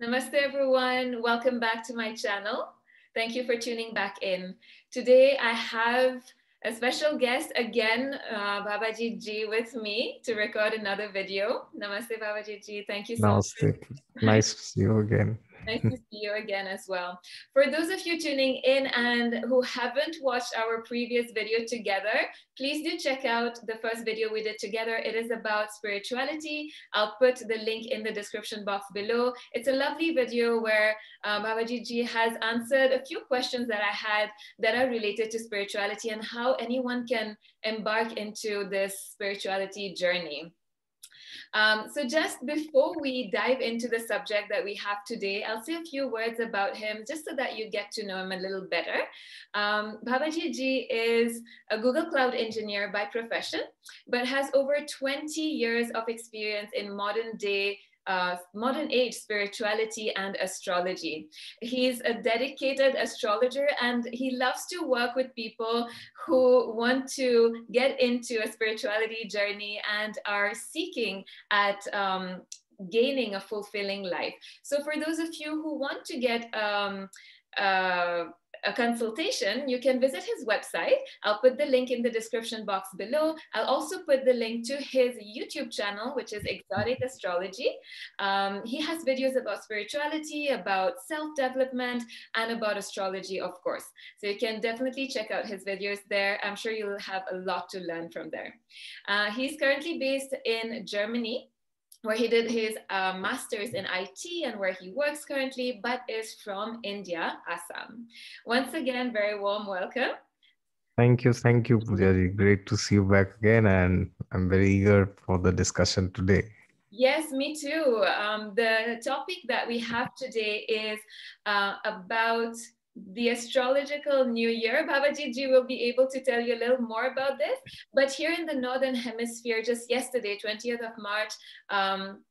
Namaste everyone, welcome back to my channel. Thank you for tuning back in. Today I have a special guest again, uh, Babaji Ji with me to record another video. Namaste Babaji Ji, thank you so Namaste. much. Namaste, nice to see you again nice to see you again as well. For those of you tuning in and who haven't watched our previous video together, please do check out the first video we did together. It is about spirituality. I'll put the link in the description box below. It's a lovely video where uh, Babaji Ji has answered a few questions that I had that are related to spirituality and how anyone can embark into this spirituality journey. Um, so, just before we dive into the subject that we have today, I'll say a few words about him just so that you get to know him a little better. Um, Ji Ji is a Google Cloud engineer by profession, but has over 20 years of experience in modern day uh, modern age spirituality and astrology. He's a dedicated astrologer and he loves to work with people who want to get into a spirituality journey and are seeking at um, gaining a fulfilling life. So, for those of you who want to get um, uh, a consultation, you can visit his website. I'll put the link in the description box below. I'll also put the link to his YouTube channel, which is Exotic Astrology. Um, he has videos about spirituality, about self development, and about astrology, of course. So you can definitely check out his videos there. I'm sure you'll have a lot to learn from there. Uh, he's currently based in Germany where he did his uh, master's in IT and where he works currently, but is from India, Assam. Once again, very warm welcome. Thank you, thank you, Pujaji. Great to see you back again, and I'm very eager for the discussion today. Yes, me too. Um, the topic that we have today is uh, about the astrological new year. Babaji ji will be able to tell you a little more about this. But here in the Northern Hemisphere, just yesterday, 20th of March, um,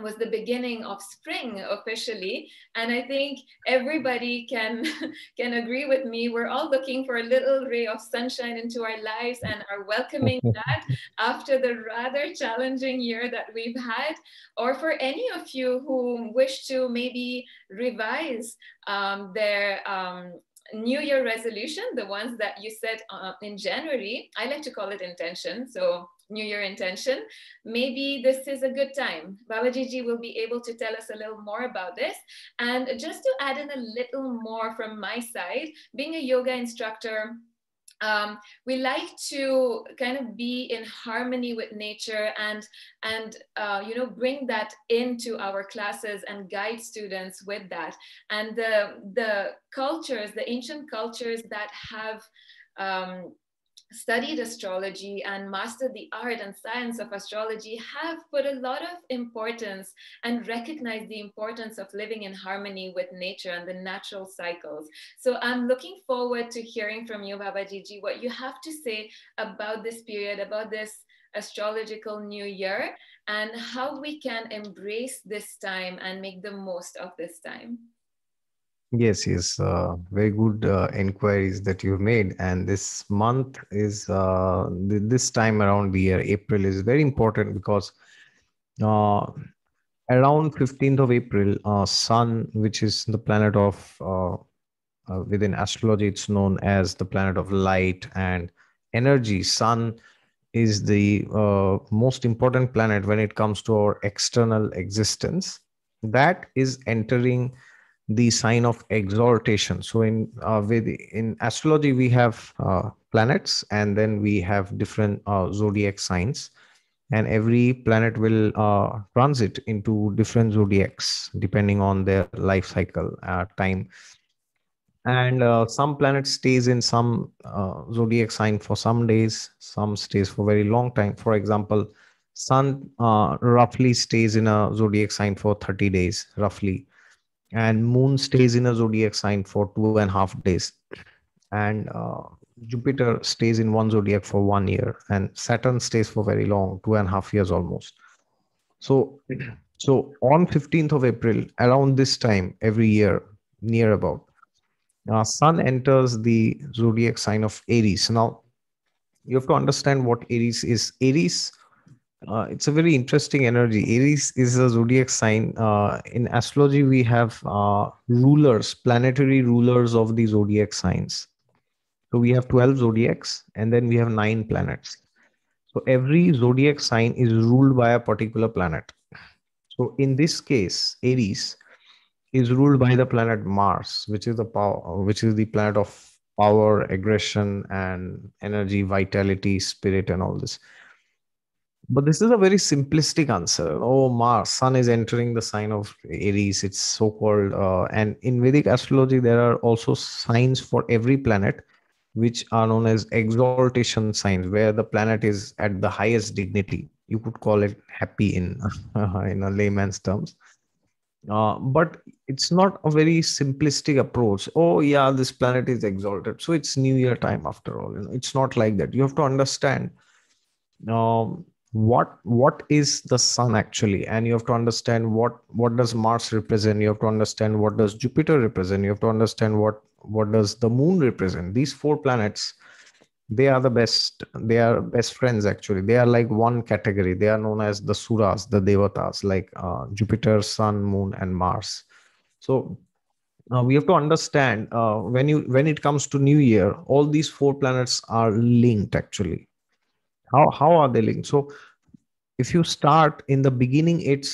was the beginning of spring officially and i think everybody can can agree with me we're all looking for a little ray of sunshine into our lives and are welcoming that after the rather challenging year that we've had or for any of you who wish to maybe revise um, their um, new year resolution the ones that you set uh, in january i like to call it intention so New your intention, maybe this is a good time. Babajiji will be able to tell us a little more about this. And just to add in a little more from my side, being a yoga instructor, um, we like to kind of be in harmony with nature and and uh, you know bring that into our classes and guide students with that and the the cultures the ancient cultures that have um, studied astrology and mastered the art and science of astrology have put a lot of importance and recognized the importance of living in harmony with nature and the natural cycles. So I'm looking forward to hearing from you, Baba Gigi, what you have to say about this period, about this astrological new year, and how we can embrace this time and make the most of this time. Yes, yes, uh, very good uh, inquiries that you've made. And this month is uh, th- this time around the year, April is very important because uh, around 15th of April, uh, Sun, which is the planet of uh, within astrology, it's known as the planet of light and energy. Sun is the most important planet when it comes to our external existence. That is entering the sign of exaltation. So in uh, with in astrology we have uh, planets, and then we have different uh, zodiac signs, and every planet will uh, transit into different zodiacs depending on their life cycle uh, time. And uh, some planet stays in some zodiac sign for some days, some stays for very long time. For example, Sun roughly stays in a zodiac sign for 30 days, roughly and moon stays in a zodiac sign for two and a half days and uh, jupiter stays in one zodiac for one year and saturn stays for very long two and a half years almost so so on 15th of april around this time every year near about uh, sun enters the zodiac sign of aries now you have to understand what aries is aries uh, it's a very interesting energy. Aries is a zodiac sign. Uh, in astrology, we have uh, rulers, planetary rulers of the zodiac signs. So we have 12 zodiacs and then we have nine planets. So every zodiac sign is ruled by a particular planet. So in this case, Aries is ruled by the planet Mars, which is the power, which is the planet of power, aggression, and energy, vitality, spirit, and all this but this is a very simplistic answer. Oh, Mars, Sun is entering the sign of Aries. It's so called. Uh, and in Vedic astrology, there are also signs for every planet, which are known as exaltation signs, where the planet is at the highest dignity. You could call it happy in in a layman's terms. Uh, but it's not a very simplistic approach oh yeah this planet is exalted so it's new year time after all you know it's not like that you have to understand um, what what is the sun actually and you have to understand what what does mars represent you have to understand what does jupiter represent you have to understand what what does the moon represent these four planets they are the best they are best friends actually they are like one category they are known as the suras the devatas like uh, jupiter sun moon and mars so uh, we have to understand uh, when you when it comes to new year all these four planets are linked actually how how are they linked so if you start in the beginning it's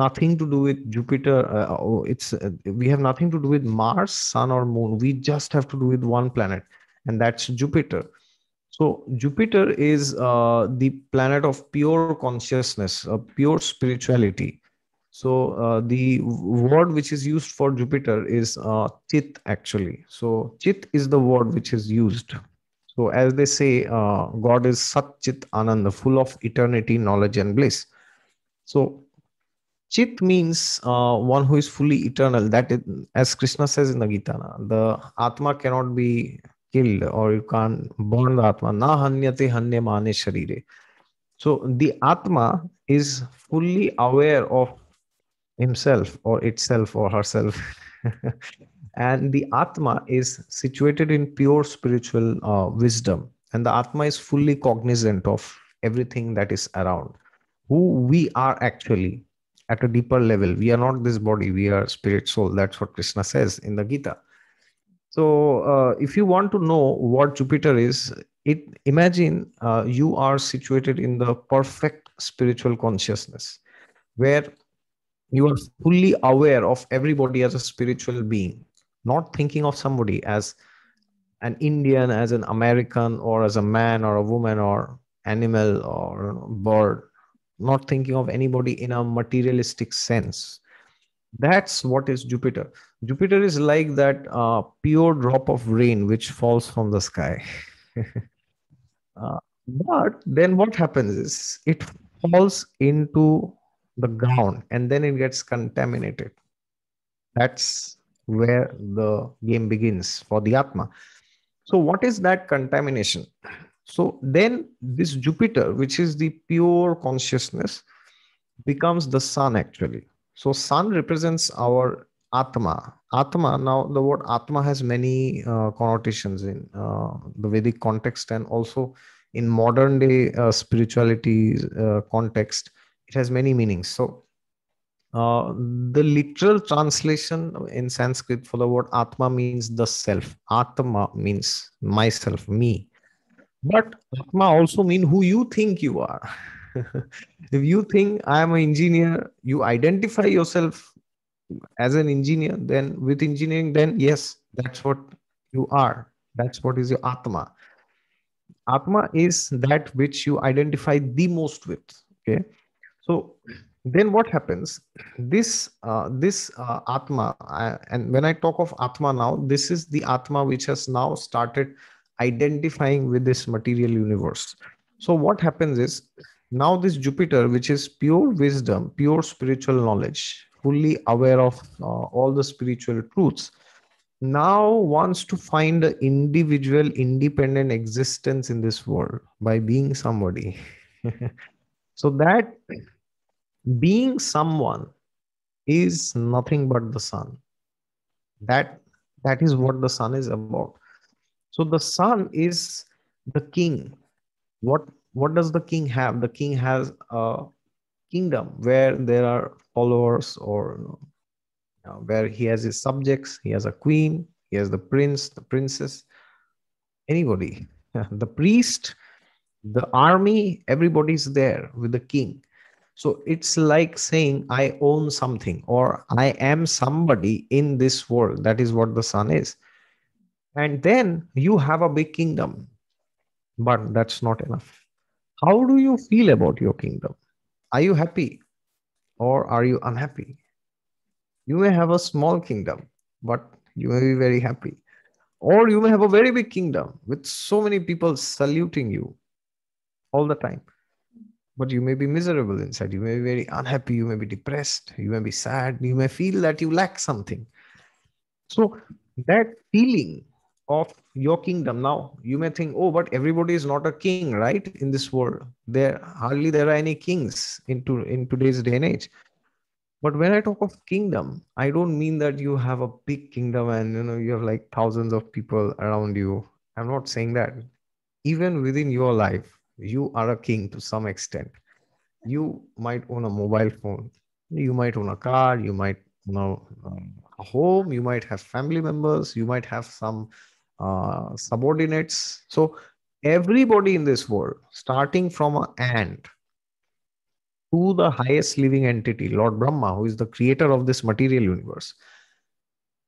nothing to do with jupiter uh, it's uh, we have nothing to do with mars sun or moon we just have to do with one planet and that's jupiter so jupiter is uh, the planet of pure consciousness uh, pure spirituality so uh, the word which is used for jupiter is uh, chit actually so chit is the word which is used So, as they say, uh, God is Sat Chit Ananda, full of eternity, knowledge, and bliss. So, Chit means uh, one who is fully eternal. That, is, as Krishna says in the Gita, the Atma cannot be killed or you can't burn the Atma. Na hanyate hanye mane sharire. So, the Atma is fully aware of himself or itself or herself. and the atma is situated in pure spiritual uh, wisdom and the atma is fully cognizant of everything that is around who we are actually at a deeper level we are not this body we are spirit soul that's what krishna says in the gita so uh, if you want to know what jupiter is it imagine uh, you are situated in the perfect spiritual consciousness where you are fully aware of everybody as a spiritual being not thinking of somebody as an Indian, as an American, or as a man or a woman or animal or bird, not thinking of anybody in a materialistic sense. That's what is Jupiter. Jupiter is like that uh, pure drop of rain which falls from the sky. uh, but then what happens is it falls into the ground and then it gets contaminated. That's where the game begins for the Atma. So, what is that contamination? So, then this Jupiter, which is the pure consciousness, becomes the sun actually. So, sun represents our Atma. Atma, now the word Atma has many uh, connotations in uh, the Vedic context and also in modern day uh, spirituality uh, context, it has many meanings. So, uh, the literal translation in Sanskrit for the word Atma means the self. Atma means myself, me. But Atma also means who you think you are. if you think I am an engineer, you identify yourself as an engineer, then with engineering, then yes, that's what you are. That's what is your Atma. Atma is that which you identify the most with. Okay. So then what happens this uh, this uh, atma I, and when i talk of atma now this is the atma which has now started identifying with this material universe so what happens is now this jupiter which is pure wisdom pure spiritual knowledge fully aware of uh, all the spiritual truths now wants to find an individual independent existence in this world by being somebody so that being someone is nothing but the sun that that is what the sun is about so the sun is the king what what does the king have the king has a kingdom where there are followers or you know, where he has his subjects he has a queen he has the prince the princess anybody the priest the army everybody's there with the king so it's like saying, I own something or I am somebody in this world. That is what the sun is. And then you have a big kingdom, but that's not enough. How do you feel about your kingdom? Are you happy or are you unhappy? You may have a small kingdom, but you may be very happy. Or you may have a very big kingdom with so many people saluting you all the time but you may be miserable inside you may be very unhappy you may be depressed you may be sad you may feel that you lack something so that feeling of your kingdom now you may think oh but everybody is not a king right in this world there hardly there are any kings into in today's day and age but when i talk of kingdom i don't mean that you have a big kingdom and you know you have like thousands of people around you i'm not saying that even within your life you are a king to some extent you might own a mobile phone you might own a car you might own um, a, home you might have family members you might have some uh, subordinates so everybody in this world starting from an ant to the highest living entity lord brahma who is the creator of this material universe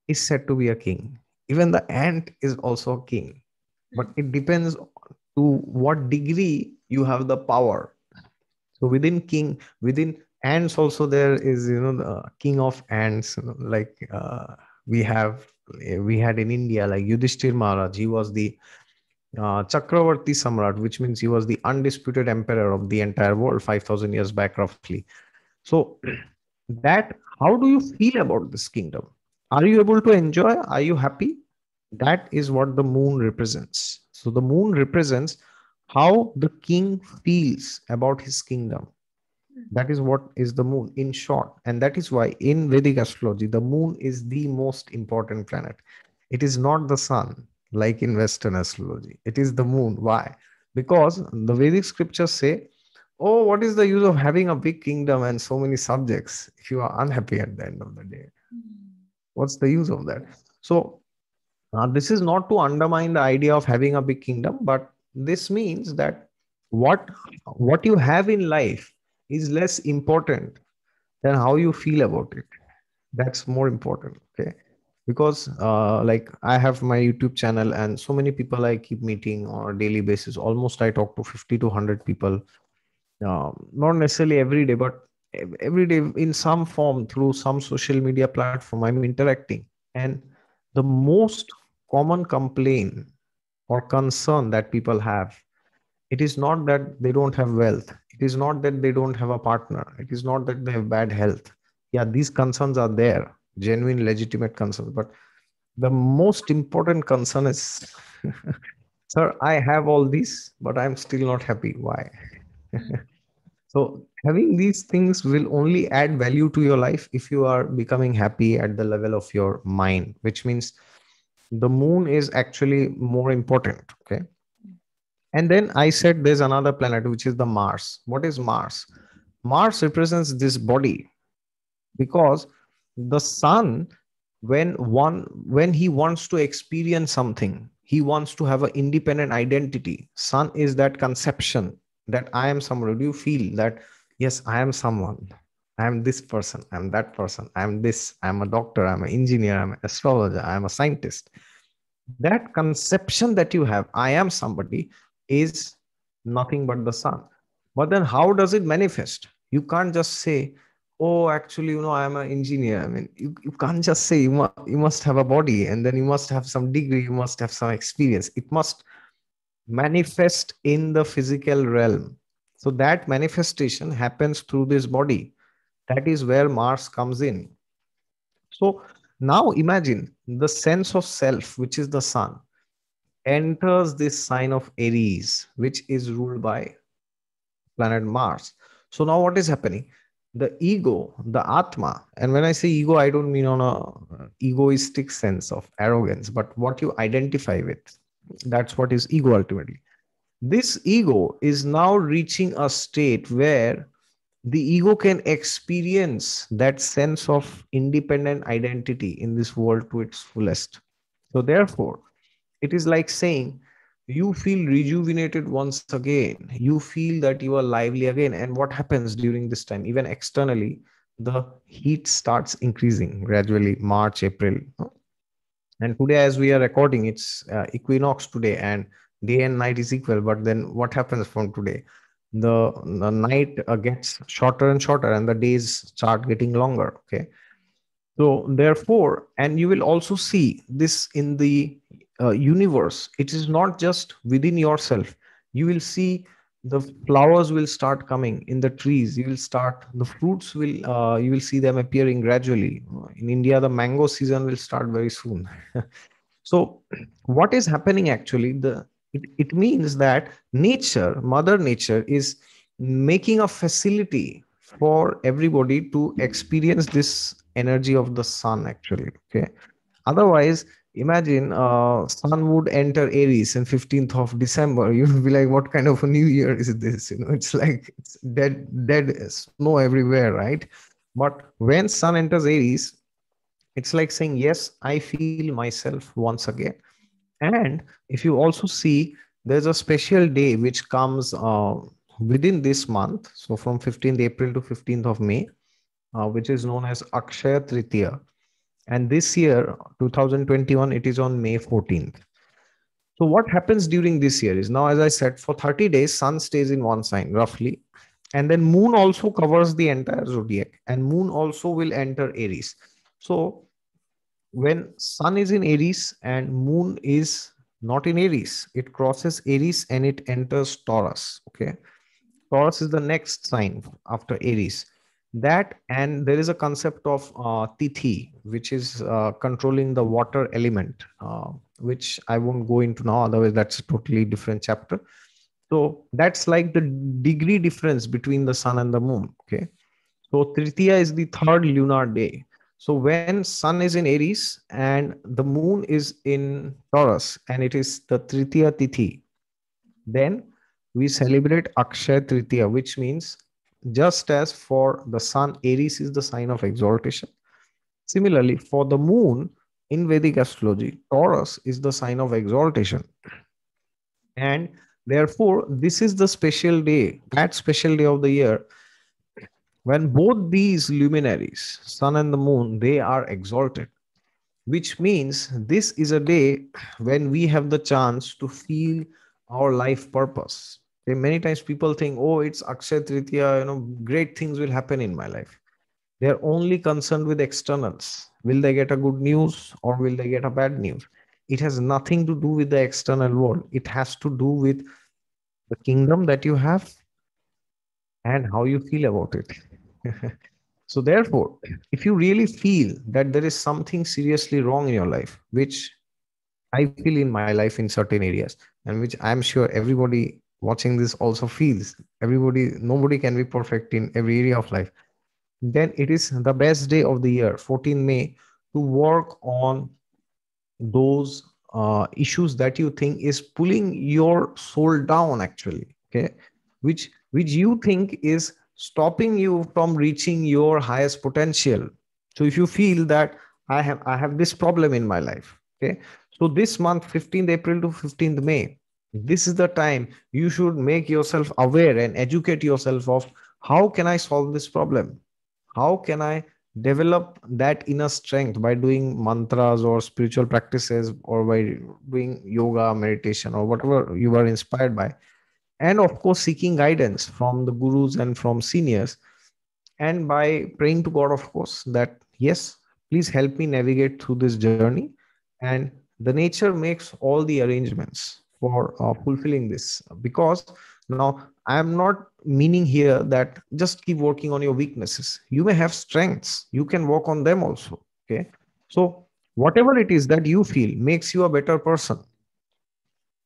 is said to be a king even the ant is also a king but it depends to what degree you have the power so within king within ants also there is you know the king of ants you know, like uh, we have we had in india like yudhishthir maharaj he was the uh, chakravarti samrat which means he was the undisputed emperor of the entire world 5000 years back roughly so that how do you feel about this kingdom are you able to enjoy are you happy that is what the moon represents so the moon represents how the king feels about his kingdom. That is what is the moon in short. And that is why in Vedic astrology, the moon is the most important planet. It is not the sun like in Western astrology. It is the moon. Why? Because the Vedic scriptures say, Oh, what is the use of having a big kingdom and so many subjects if you are unhappy at the end of the day? Hmm. What's the use of that? So now, this is not to undermine the idea of having a big kingdom, but this means that what what you have in life is less important than how you feel about it. That's more important. Okay. Because uh, like I have my YouTube channel and so many people I keep meeting on a daily basis. Almost I talk to 50 to 100 people. Um, not necessarily every day, but every day in some form through some social media platform i'm interacting and the most common complaint or concern that people have it is not that they don't have wealth it is not that they don't have a partner it is not that they have bad health yeah these concerns are there genuine legitimate concerns but the most important concern is sir i have all these but i'm still not happy why so having these things will only add value to your life if you are becoming happy at the level of your mind which means the moon is actually more important okay and then i said there's another planet which is the mars what is mars mars represents this body because the sun when one when he wants to experience something he wants to have an independent identity sun is that conception that i am someone do you feel that yes i am someone I'm this person, I'm that person, I'm this, I'm a doctor, I'm an engineer, I'm an astrologer, I'm a scientist. That conception that you have, I am somebody, is nothing but the sun. But then how does it manifest? You can't just say, oh, actually, you know, I'm an engineer. I mean, you, you can't just say you, mu- you must have a body and then you must have some degree, you must have some experience. It must manifest in the physical realm. So that manifestation happens through this body that is where Mars comes in. So now imagine the sense of self, which is the sun, enters this sign of Aries, which is ruled by planet Mars. So now what is happening? The ego, the Atma, and when I say ego, I don't mean on a egoistic sense of arrogance, but what you identify with. That's what is ego ultimately. This ego is now reaching a state where the ego can experience that sense of independent identity in this world to its fullest. So, therefore, it is like saying you feel rejuvenated once again, you feel that you are lively again. And what happens during this time, even externally, the heat starts increasing gradually, March, April. And today, as we are recording, it's uh, equinox today, and day and night is equal. But then, what happens from today? the, the night uh, gets shorter and shorter and the days start getting longer okay so therefore and you will also see this in the uh, universe it is not just within yourself you will see the flowers will start coming in the trees you will start the fruits will uh, you will see them appearing gradually in india the mango season will start very soon so what is happening actually the it, it means that nature, Mother Nature, is making a facility for everybody to experience this energy of the sun actually okay otherwise imagine uh sun would enter aries in 15th of december you would be like what kind of a new year is this you know it's like it's dead dead snow everywhere right but when sun enters aries it's like saying yes i feel myself once again and if you also see, there's a special day which comes uh, within this month. So from 15th April to 15th of May, uh, which is known as Akshaya Tritiya. And this year, 2021, it is on May 14th. So what happens during this year is now, as I said, for 30 days, sun stays in one sign roughly. And then moon also covers the entire zodiac and moon also will enter Aries. So when sun is in aries and moon is not in aries it crosses aries and it enters taurus okay taurus is the next sign after aries that and there is a concept of uh, tithi which is uh, controlling the water element uh, which i won't go into now otherwise that's a totally different chapter so that's like the degree difference between the sun and the moon okay so tritiya is the third lunar day so when sun is in Aries and the moon is in Taurus and it is the Tritiya Tithi, then we celebrate Akshaya Tritiya, which means just as for the sun, Aries is the sign of exaltation. Similarly, for the moon in Vedic astrology, Taurus is the sign of exaltation. And therefore, this is the special day, that special day of the year when both these luminaries, sun and the moon, they are exalted, which means this is a day when we have the chance to feel our life purpose. Okay, many times people think, oh, it's Akshay Tritiya, you know, great things will happen in my life. They are only concerned with externals. Will they get a good news or will they get a bad news? It has nothing to do with the external world. It has to do with the kingdom that you have and how you feel about it so therefore, if you really feel that there is something seriously wrong in your life, which I feel in my life in certain areas, and which I'm sure everybody watching this also feels, everybody, nobody can be perfect in every area of life, then it is the best day of the year, 14 May, to work on those uh, issues that you think is pulling your soul down actually okay which which you think is stopping you from reaching your highest potential so if you feel that i have i have this problem in my life okay so this month 15th april to 15th may this is the time you should make yourself aware and educate yourself of how can i solve this problem how can i develop that inner strength by doing mantras or spiritual practices or by doing yoga meditation or whatever you are inspired by and of course seeking guidance from the gurus and from seniors and by praying to god of course that yes please help me navigate through this journey and the nature makes all the arrangements for uh, fulfilling this because now i'm not meaning here that just keep working on your weaknesses you may have strengths you can work on them also okay so whatever it is that you feel makes you a better person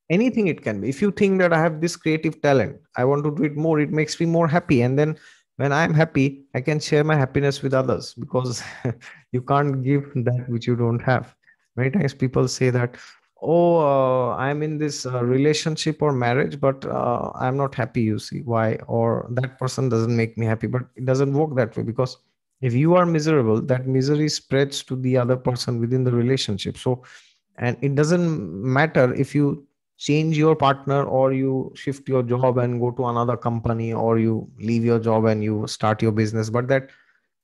anything it can be if you think that i have this creative talent i want to do it more it makes me more happy and then when i'm happy i can share my happiness with others because you can't give that which you don't have many times people say that oh uh, i'm in this uh, relationship or marriage but uh, i'm not happy you see why or that person doesn't make me happy but it doesn't work that way because if you are miserable that misery spreads to the other person within the relationship so and it doesn't matter if you change your partner or you shift your job and go to another company or you leave your job and you start your business but that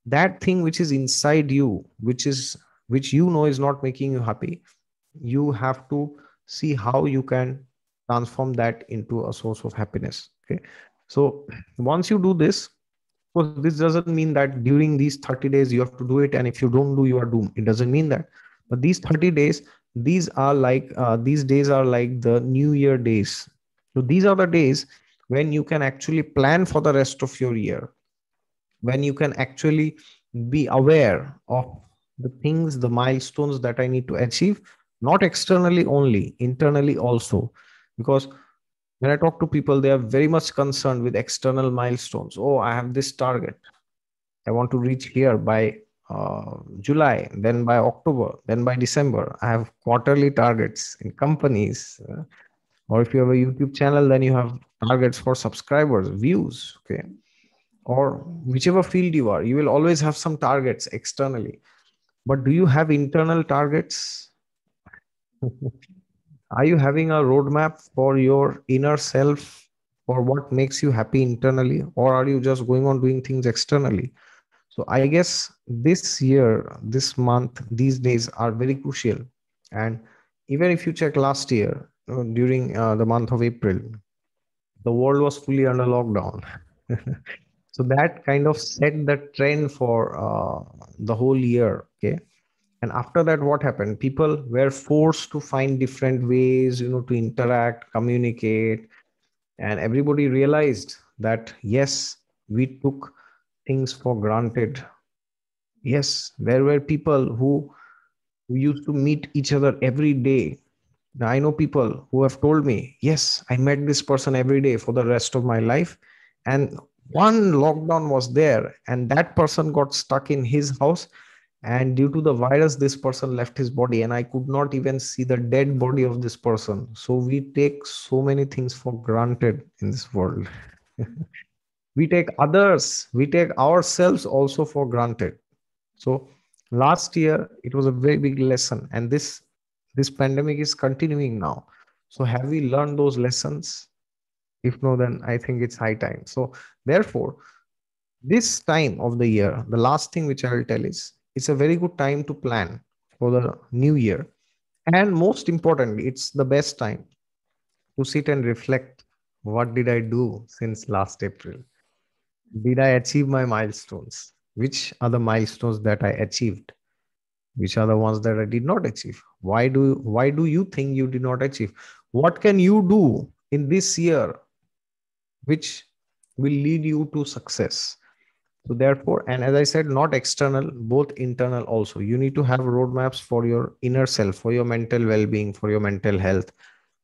that thing which is inside you which is which you know is not making you happy you have to see how you can transform that into a source of happiness okay so once you do this so this doesn't mean that during these 30 days you have to do it and if you don't do you are doomed it doesn't mean that but these 30 days these are like uh, these days are like the new year days so these are the days when you can actually plan for the rest of your year when you can actually be aware of the things the milestones that i need to achieve not externally only internally also because when i talk to people they are very much concerned with external milestones oh i have this target i want to reach here by uh, July, then by October, then by December. I have quarterly targets in companies. Uh, or if you have a YouTube channel, then you have targets for subscribers, views, okay? Or whichever field you are, you will always have some targets externally. But do you have internal targets? are you having a roadmap for your inner self or what makes you happy internally? Or are you just going on doing things externally? So I guess this year, this month, these days are very crucial. And even if you check last year, during uh, the month of April, the world was fully under lockdown. so that kind of set the trend for uh, the whole year. Okay. And after that, what happened? People were forced to find different ways, you know, to interact, communicate, and everybody realized that yes, we took things for granted. Yes, there were people who, who used to meet each other every day. Now, I know people who have told me, yes, I met this person every day for the rest of my life. And one lockdown was there, and that person got stuck in his house. And due to the virus, this person left his body, and I could not even see the dead body of this person. So, we take so many things for granted in this world. we take others, we take ourselves also for granted. So last year it was a very big lesson, and this this pandemic is continuing now. So have we learned those lessons? If no, then I think it's high time. So therefore, this time of the year, the last thing which I will tell is it's a very good time to plan for the new year. And most importantly, it's the best time to sit and reflect what did I do since last April? did I achieve my milestones? Which are the milestones that I achieved? Which are the ones that I did not achieve? Why do why do you think you did not achieve? What can you do in this year which will lead you to success? So therefore, and as I said, not external, both internal also. You need to have roadmaps for your inner self, for your mental well-being, for your mental health,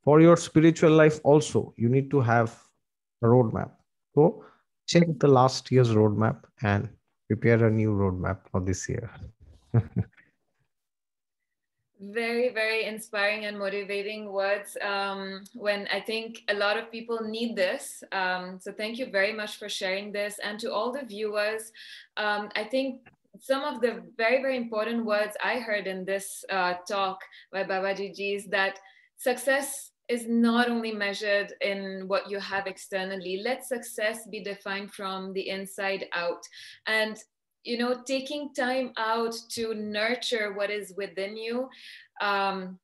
for your spiritual life also. You need to have a roadmap. So check the last year's roadmap and prepare a new roadmap for this year. very very inspiring and motivating words um, when i think a lot of people need this um, so thank you very much for sharing this and to all the viewers um, i think some of the very very important words i heard in this uh, talk by babaji ji is that success is not only measured in what you have externally. Let success be defined from the inside out. And you know, taking time out to nurture what is within you um,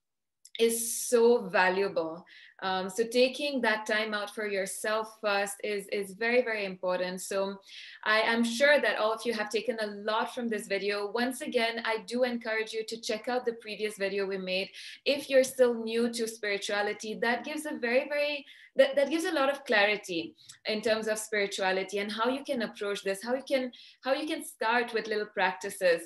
is so valuable. Um, so taking that time out for yourself first is, is very, very important. So I am sure that all of you have taken a lot from this video. Once again, I do encourage you to check out the previous video we made. If you're still new to spirituality, that gives a very, very that, that gives a lot of clarity in terms of spirituality and how you can approach this how you can how you can start with little practices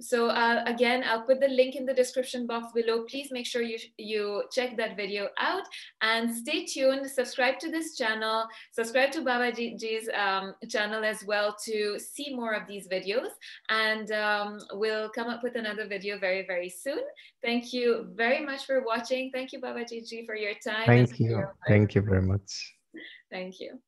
so uh, again i'll put the link in the description box below please make sure you you check that video out and stay tuned subscribe to this channel subscribe to babaji's um, channel as well to see more of these videos and um, we'll come up with another video very very soon thank you very much for watching thank you babaji for your time thank you thank you very much. Thank you.